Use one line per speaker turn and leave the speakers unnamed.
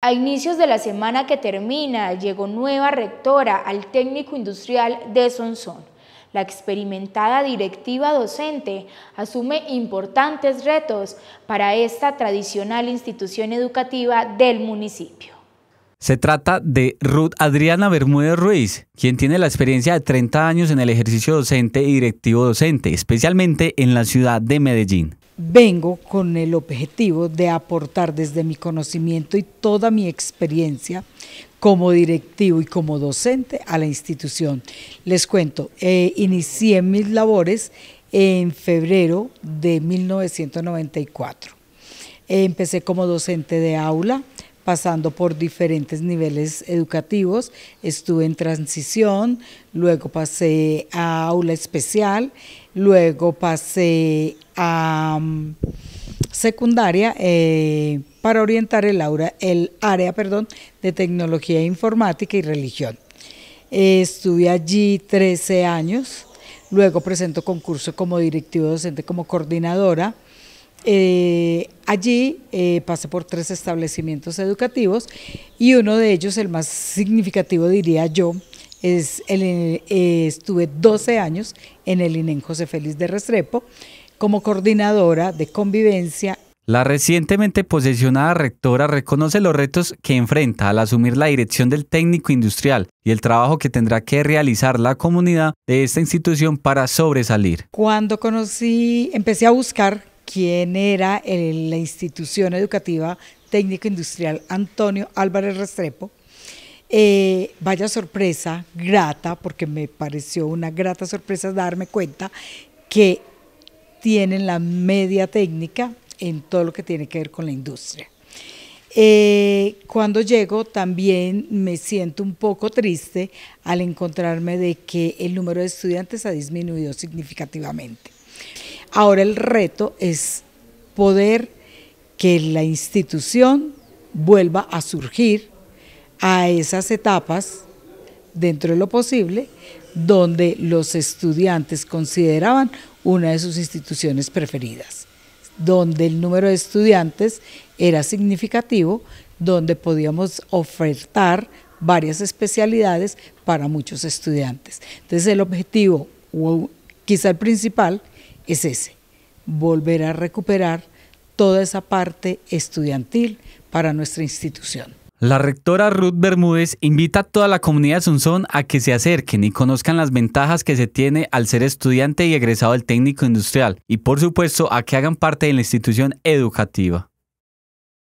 A inicios de la semana que termina, llegó nueva rectora al técnico industrial de Sonsón. La experimentada directiva docente asume importantes retos para esta tradicional institución educativa del municipio.
Se trata de Ruth Adriana Bermúdez Ruiz, quien tiene la experiencia de 30 años en el ejercicio docente y directivo docente, especialmente en la ciudad de Medellín
vengo con el objetivo de aportar desde mi conocimiento y toda mi experiencia como directivo y como docente a la institución. Les cuento, eh, inicié mis labores en febrero de 1994. Empecé como docente de aula, pasando por diferentes niveles educativos. Estuve en transición, luego pasé a aula especial, luego pasé a mm, secundaria eh, para orientar el, el área perdón, de tecnología informática y religión. Eh, estuve allí 13 años, luego presento concurso como directivo docente, como coordinadora. Eh, allí eh, pasé por tres establecimientos educativos y uno de ellos, el más significativo diría yo, es eh, estuve 12 años en el INEN e José Félix de Restrepo como coordinadora de convivencia.
La recientemente posesionada rectora reconoce los retos que enfrenta al asumir la dirección del técnico industrial y el trabajo que tendrá que realizar la comunidad de esta institución para sobresalir.
Cuando conocí, empecé a buscar Quién era la institución educativa técnico-industrial Antonio Álvarez Restrepo. Eh, vaya sorpresa, grata, porque me pareció una grata sorpresa darme cuenta que tienen la media técnica en todo lo que tiene que ver con la industria. Eh, cuando llego también me siento un poco triste al encontrarme de que el número de estudiantes ha disminuido significativamente. Ahora el reto es poder que la institución vuelva a surgir a esas etapas dentro de lo posible donde los estudiantes consideraban una de sus instituciones preferidas, donde el número de estudiantes era significativo, donde podíamos ofertar varias especialidades para muchos estudiantes. Entonces el objetivo, o quizá el principal, es ese, volver a recuperar toda esa parte estudiantil para nuestra institución.
La rectora Ruth Bermúdez invita a toda la comunidad Sunzón a que se acerquen y conozcan las ventajas que se tiene al ser estudiante y egresado del técnico industrial y por supuesto a que hagan parte de la institución educativa.